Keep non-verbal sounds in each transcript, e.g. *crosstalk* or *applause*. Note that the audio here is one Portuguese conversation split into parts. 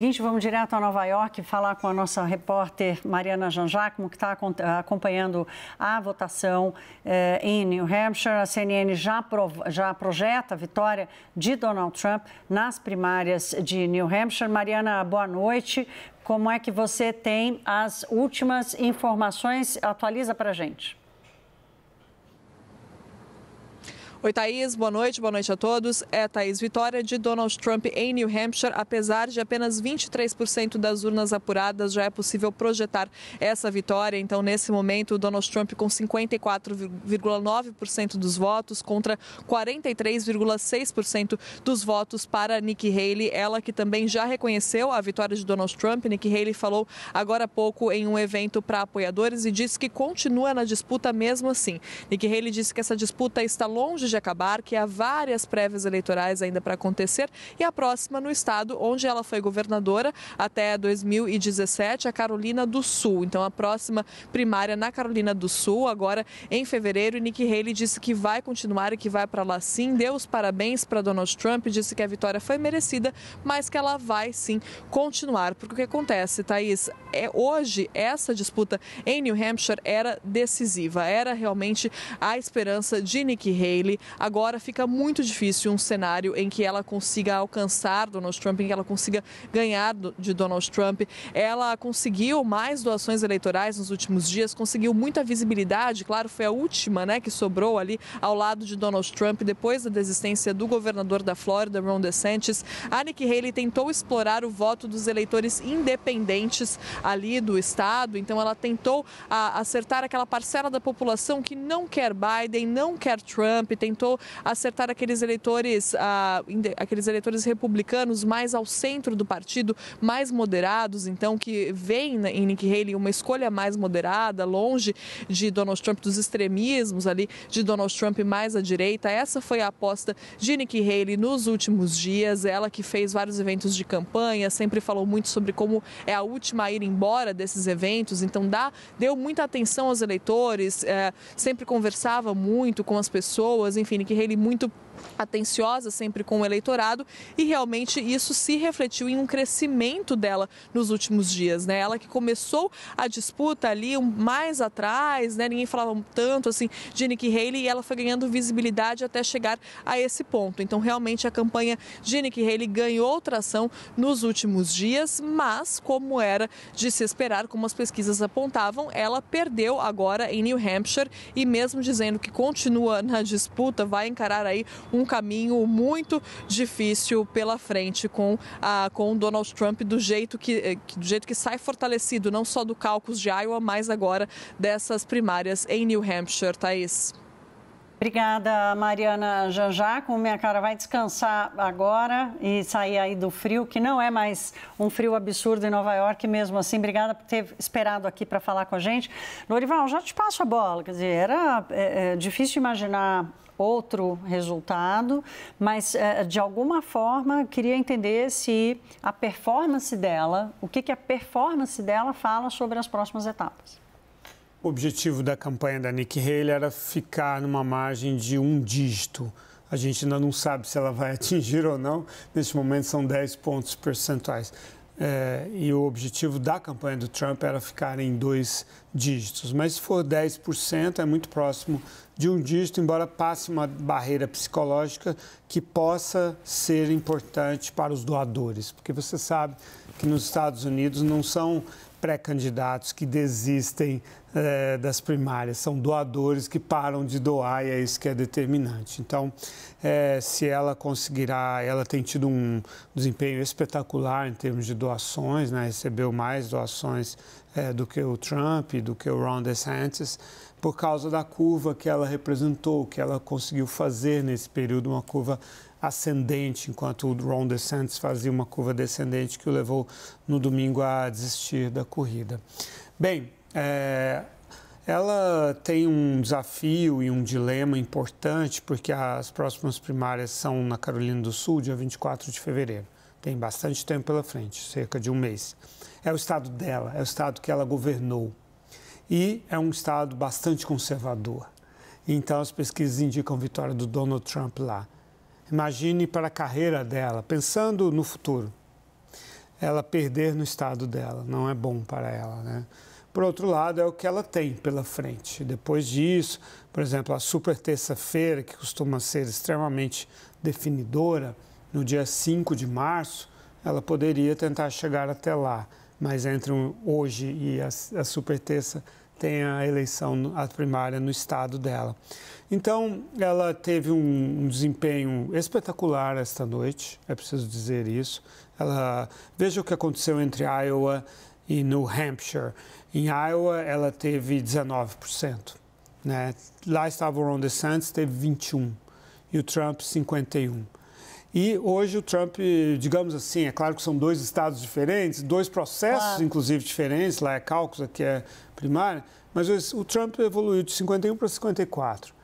Gente, vamos direto a Nova York falar com a nossa repórter Mariana Janjacomo, que está acompanhando a votação eh, em New Hampshire. A CNN já, já projeta a vitória de Donald Trump nas primárias de New Hampshire. Mariana, boa noite. Como é que você tem as últimas informações? Atualiza para a gente. Oi, Thaís, boa noite, boa noite a todos. É, Thaís, vitória de Donald Trump em New Hampshire, apesar de apenas 23% das urnas apuradas, já é possível projetar essa vitória. Então, nesse momento, Donald Trump com 54,9% dos votos contra 43,6% dos votos para Nikki Haley, ela que também já reconheceu a vitória de Donald Trump. Nikki Haley falou agora há pouco em um evento para apoiadores e disse que continua na disputa mesmo assim. Nikki Haley disse que essa disputa está longe de acabar, que há várias prévias eleitorais ainda para acontecer, e a próxima no estado onde ela foi governadora até 2017, a Carolina do Sul. Então, a próxima primária na Carolina do Sul, agora em fevereiro, e Nikki Haley disse que vai continuar e que vai para lá sim. Deu os parabéns para Donald Trump, disse que a vitória foi merecida, mas que ela vai sim continuar. Porque o que acontece, Thaís, é, hoje essa disputa em New Hampshire era decisiva, era realmente a esperança de Nikki Haley agora fica muito difícil um cenário em que ela consiga alcançar Donald Trump, em que ela consiga ganhar de Donald Trump. Ela conseguiu mais doações eleitorais nos últimos dias, conseguiu muita visibilidade, claro, foi a última né, que sobrou ali ao lado de Donald Trump depois da desistência do governador da Flórida, Ron DeSantis. A Nikki Haley tentou explorar o voto dos eleitores independentes ali do estado, então ela tentou ah, acertar aquela parcela da população que não quer Biden, não quer Trump, tem tentou acertar aqueles eleitores, ah, aqueles eleitores republicanos mais ao centro do partido, mais moderados, então, que veem né, em Nikki Haley uma escolha mais moderada, longe de Donald Trump, dos extremismos ali de Donald Trump mais à direita. Essa foi a aposta de Nikki Haley nos últimos dias, ela que fez vários eventos de campanha, sempre falou muito sobre como é a última a ir embora desses eventos, então dá, deu muita atenção aos eleitores, é, sempre conversava muito com as pessoas, enfim, Zinfini, que rende muito atenciosa sempre com o eleitorado e realmente isso se refletiu em um crescimento dela nos últimos dias, né? Ela que começou a disputa ali mais atrás, né? Ninguém falava tanto assim de Nikki Haley e ela foi ganhando visibilidade até chegar a esse ponto. Então realmente a campanha de Nikki Haley ganhou tração nos últimos dias, mas como era de se esperar, como as pesquisas apontavam, ela perdeu agora em New Hampshire e mesmo dizendo que continua na disputa, vai encarar aí um caminho muito difícil pela frente com, a, com Donald Trump do jeito, eh, que, do jeito que sai fortalecido, não só do caucus de Iowa, mas agora dessas primárias em New Hampshire, Thaís. Obrigada, Mariana Janjaco. Minha cara vai descansar agora e sair aí do frio, que não é mais um frio absurdo em Nova York mesmo assim. Obrigada por ter esperado aqui para falar com a gente. Lorival, já te passo a bola. Quer dizer, era é, é, difícil imaginar outro resultado, mas é, de alguma forma queria entender se a performance dela, o que, que a performance dela fala sobre as próximas etapas. O objetivo da campanha da Nikki Haley era ficar numa margem de um dígito. A gente ainda não sabe se ela vai *laughs* atingir ou não. Neste momento são 10 pontos percentuais. É, e o objetivo da campanha do Trump era ficar em dois dígitos. Mas se for 10%, é muito próximo de um dígito, embora passe uma barreira psicológica que possa ser importante para os doadores. Porque você sabe que nos Estados Unidos não são pré-candidatos que desistem eh, das primárias, são doadores que param de doar e é isso que é determinante. Então, eh, se ela conseguirá, ela tem tido um desempenho espetacular em termos de doações, né? recebeu mais doações eh, do que o Trump, do que o Ron DeSantis, por causa da curva que ela representou, que ela conseguiu fazer nesse período, uma curva ascendente, enquanto o Ron DeSantis fazia uma curva descendente que o levou no domingo a desistir da corrida. Bem, é, ela tem um desafio e um dilema importante, porque as próximas primárias são na Carolina do Sul, dia 24 de fevereiro. Tem bastante tempo pela frente, cerca de um mês. É o estado dela, é o estado que ela governou. E é um estado bastante conservador. Então, as pesquisas indicam vitória do Donald Trump lá. Imagine para a carreira dela, pensando no futuro. Ela perder no estado dela não é bom para ela, né? Por outro lado, é o que ela tem pela frente. Depois disso, por exemplo, a super terça-feira, que costuma ser extremamente definidora, no dia 5 de março, ela poderia tentar chegar até lá. Mas entre hoje e a, a super terça tem a eleição, a primária no estado dela. Então, ela teve um, um desempenho espetacular esta noite, é preciso dizer isso. Ela, veja o que aconteceu entre Iowa e New Hampshire. Em Iowa, ela teve 19%. Né? Lá estava o Ron DeSantis, teve 21%. E o Trump, 51%. E hoje o Trump, digamos assim, é claro que são dois estados diferentes, dois processos, claro. inclusive, diferentes, lá é cálculo, aqui é primária, mas o Trump evoluiu de 51 para 54,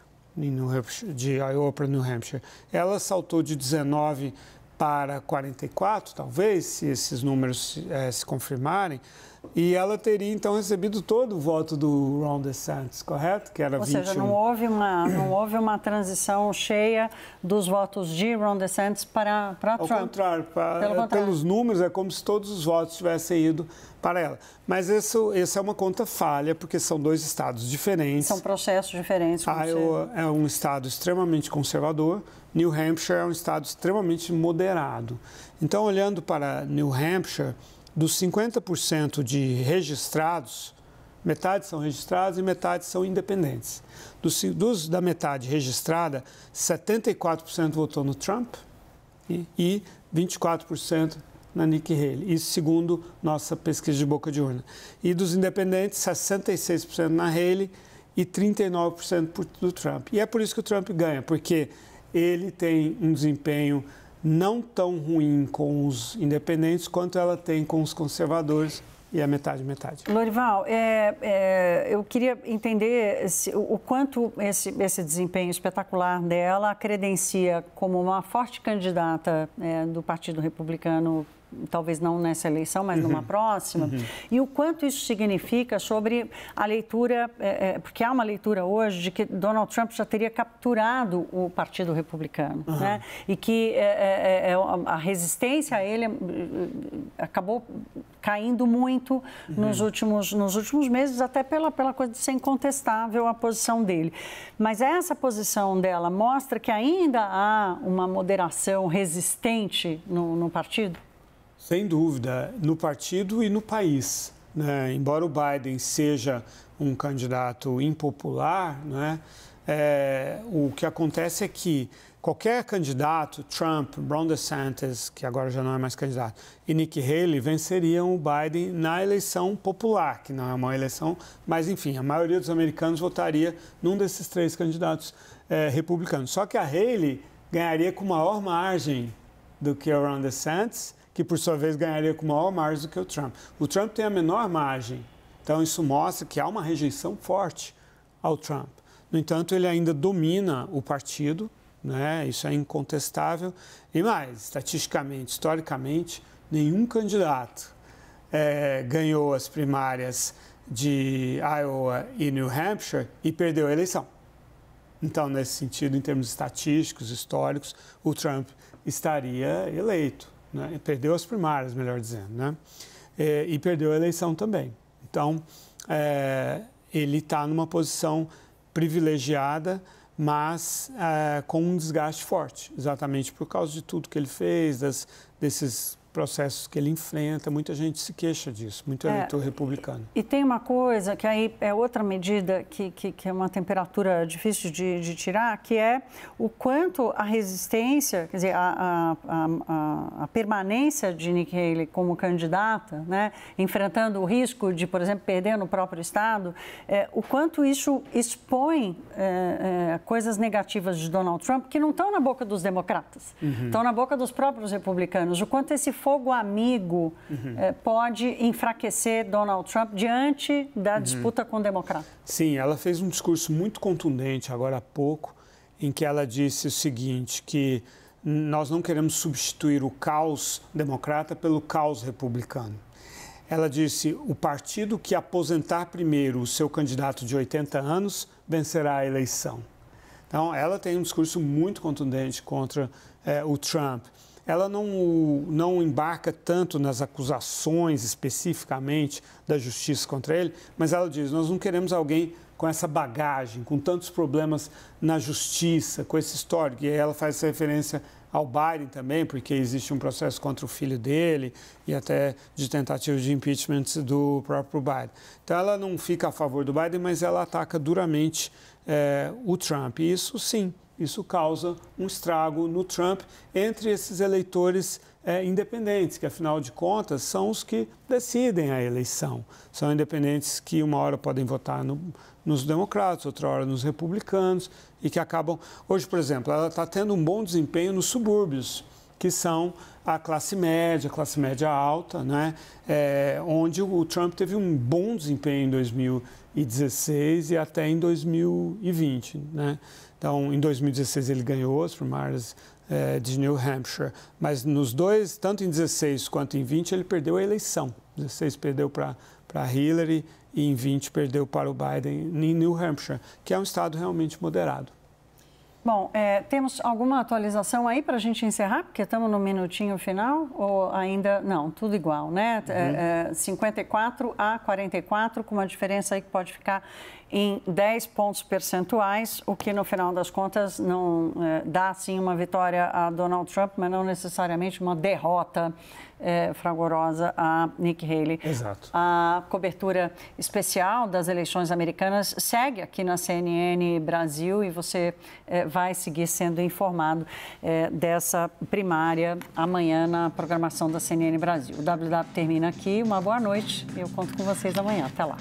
de Iowa para New Hampshire. Ela saltou de 19 para 44, talvez, se esses números é, se confirmarem. E ela teria então recebido todo o voto do Ron DeSantis, correto? Que era Ou 21. seja, não houve, uma, não houve uma transição cheia dos votos de Ron DeSantis para, para Ao Trump. Contrário, para, Pelo é, contrário, pelos números é como se todos os votos tivessem ido para ela. Mas isso, isso é uma conta falha, porque são dois estados diferentes. São processos diferentes. Iowa ah, é um estado extremamente conservador, New Hampshire é um estado extremamente moderado. Então, olhando para New Hampshire dos 50% de registrados, metade são registrados e metade são independentes. Dos, dos da metade registrada, 74% votou no Trump e, e 24% na Nikki Haley. Isso segundo nossa pesquisa de boca de urna. E dos independentes, 66% na Haley e 39% do Trump. E é por isso que o Trump ganha, porque ele tem um desempenho não tão ruim com os independentes quanto ela tem com os conservadores. E a é metade, metade. Lorival, é, é, eu queria entender se, o, quanto esse, esse, desempenho espetacular dela credencia como uma forte candidata é, do Partido Republicano talvez não nessa eleição, mas uhum. numa próxima, uhum. e o quanto isso significa sobre a leitura, é, é, porque há uma leitura hoje de que Donald Trump já teria capturado o Partido Republicano, uhum. né? E que é é, é, é, a resistência a ele acabou caindo muito uhum. nos, últimos, nos últimos meses, até pela, pela coisa de ser incontestável a posição dele. Mas essa posição dela mostra que ainda há uma moderação resistente no, no partido? Sem dúvida, no partido e no país. Né? Embora o Biden seja um candidato impopular, né? É, o que acontece é que qualquer candidato, Trump, Ron DeSantis, que agora já não é mais candidato, e Nikki Haley venceriam o Biden na eleição popular, que não é uma eleição, mas enfim, a maioria dos americanos votaria num desses três candidatos é, republicanos. Só que a Haley ganharia com maior margem do que o Ron DeSantis que por sua vez ganharia com maior margem do que o Trump. O Trump tem a menor margem, então isso mostra que há uma rejeição forte ao Trump. No entanto, ele ainda domina o partido, né? isso é incontestável. E mais, estatisticamente, historicamente, nenhum candidato é, ganhou as primárias de Iowa e New Hampshire e perdeu a eleição. Então, nesse sentido, em termos estatísticos, históricos, o Trump estaria eleito né? perdeu as primárias, melhor dizendo, né? e, é, e perdeu a eleição também. Então, é, ele está numa posição privilegiada, mas é, com um desgaste forte, exatamente por causa de tudo que ele fez, das, desses processos que ele enfrenta. Muita gente se queixa disso, muito é, eleitor republicano. E tem uma coisa que aí é outra medida que, que, que é uma temperatura difícil de, de, tirar, que é o quanto a resistência, quer dizer, a, a, a, a, permanência de Nikki Haley como candidata, né, enfrentando o risco de, por exemplo, perder no próprio estado, é, o quanto isso expõe é, é, coisas negativas de Donald Trump que não estão na boca dos democratas, uhum. estão na boca dos próprios republicanos. O quanto esse fogo amigo uhum. eh, pode enfraquecer Donald Trump diante da uhum. disputa com o democrata. Sim, ela fez um discurso muito contundente agora há pouco, em que ela disse o seguinte, que nós não queremos substituir o caos democrata pelo caos republicano. Ela disse: o partido que aposentar primeiro o seu candidato de 80 anos vencerá a eleição. Então, ela tem um discurso muito contundente contra eh, o Trump ela não, não embarca tanto nas acusações especificamente da justiça contra ele, mas ela diz: nós não queremos alguém com essa bagagem, com tantos problemas na justiça, com esse histórico. E ela faz essa referência ao Biden também, porque existe um processo contra o filho dele e até de tentativa de impeachment do próprio Biden. Então ela não fica a favor do Biden, mas ela ataca duramente é, o Trump. E isso sim isso causa um estrago no Trump entre esses eleitores é, independentes, que afinal de contas são os que decidem a eleição. São independentes que uma hora podem votar no, nos democratas, outra hora nos republicanos e que acabam. Hoje, por exemplo, ela está tendo um bom desempenho nos subúrbios, que são a classe média, a classe média alta, né? É, onde o Trump teve um bom desempenho em 2000. 2016 e até em 2020. Né? Então, em 2016 ele ganhou as primárias é, de New Hampshire, mas nos dois, tanto em 16 quanto em 20, ele perdeu a eleição. 16 perdeu para Hillary e em 20 perdeu para o Biden em New Hampshire, que é um estado realmente moderado. Bom, é, temos alguma atualização aí para a gente encerrar, porque estamos no minutinho final, ou ainda não, tudo igual, né? É, uhum. É, é, 54 a 44, com uma diferença aí que pode ficar em 10 pontos percentuais, o que no final das contas não é, dá sim uma vitória a Donald Trump, mas não necessariamente uma derrota é, fragorosa a Nick Haley. Exato. A cobertura especial das eleições americanas segue aqui na CNN Brasil e você é, vai seguir sendo informado dessa primária amanhã na programação da CNN Brasil. O WW termina aqui, uma boa noite eu conto com vocês amanhã. Até lá.